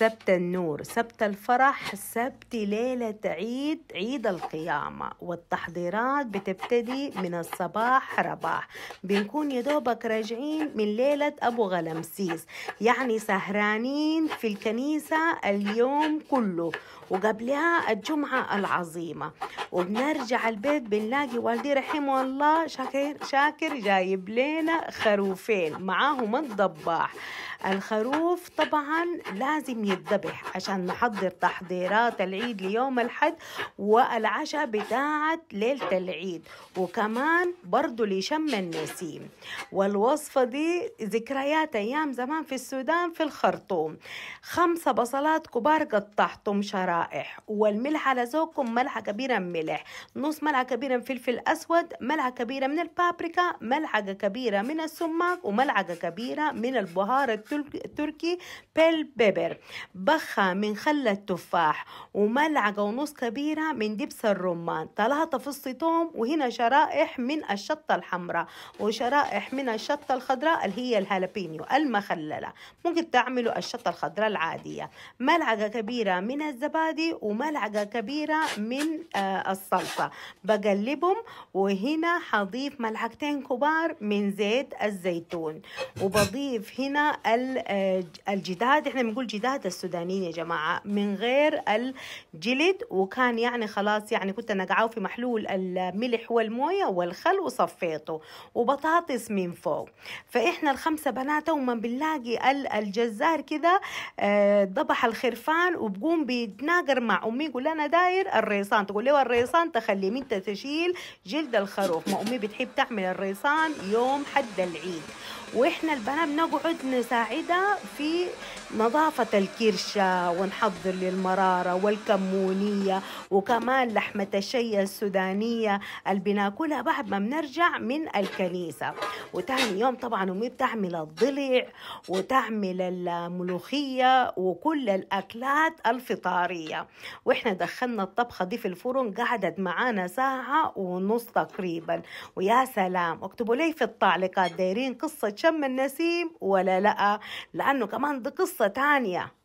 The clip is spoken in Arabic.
سبت النور سبت الفرح سبت ليلة عيد عيد القيامة والتحضيرات بتبتدي من الصباح رباح بنكون يدوبك راجعين من ليلة أبو غلمسيس يعني سهرانين في الكنيسة اليوم كله وقبلها الجمعة العظيمة وبنرجع البيت بنلاقي والدي رحمه الله شاكر شاكر جايب لنا خروفين معاهم الضباح الخروف طبعا لازم يتذبح عشان نحضر تحضيرات العيد ليوم الحد والعشاء بتاعة ليلة العيد وكمان برضو لشم النسيم والوصفة دي ذكريات أيام زمان في السودان في الخرطوم خمسة بصلات كبار قطعتم شرائح والملح على ذوقكم ملعقة كبيرة من ملح نص ملعقة كبيرة من فلفل أسود ملعقة كبيرة من البابريكا ملعقة كبيرة من السماق وملعقة كبيرة من البهار التركي بيل بيبر بخة من خل التفاح وملعقة ونص كبيرة من دبس الرمان ثلاثة في الصيتوم وهنا شرائح من الشطة الحمراء وشرائح من الشطة الخضراء اللي هي الهالبينيو المخللة ممكن تعملوا الشطة الخضراء العادية ملعقة كبيرة من الزبادي وملعقة كبيرة من آه، الصلصة بقلبهم وهنا حضيف ملعقتين كبار من زيت الزيتون وبضيف هنا آه، الجداد احنا بنقول جداد الفتاة السودانية يا جماعة من غير الجلد وكان يعني خلاص يعني كنت نقعاه في محلول الملح والموية والخل وصفيته وبطاطس من فوق فإحنا الخمسة بنات وما بنلاقي الجزار كده ذبح آه، الخرفان وبقوم بيتناقر مع أمي يقول أنا داير الريصان تقول له الريصان تخلي من تشيل جلد الخروف ما امي بتحب تعمل الريصان يوم حد العيد واحنا البنات بنقعد نساعدها في نظافة الكرشة ونحضر للمرارة والكمونية وكمان لحمة الشيا السودانية اللي بناكلها بعد ما بنرجع من الكنيسة وتاني يوم طبعا أمي بتعمل الضلع وتعمل الملوخية وكل الأكلات الفطارية وإحنا دخلنا الطبخة دي في الفرن قعدت معانا ساعة ونص تقريبا ويا سلام اكتبوا لي في التعليقات دايرين قصة شم النسيم ولا لا لأنه كمان دي قصة قصة تانية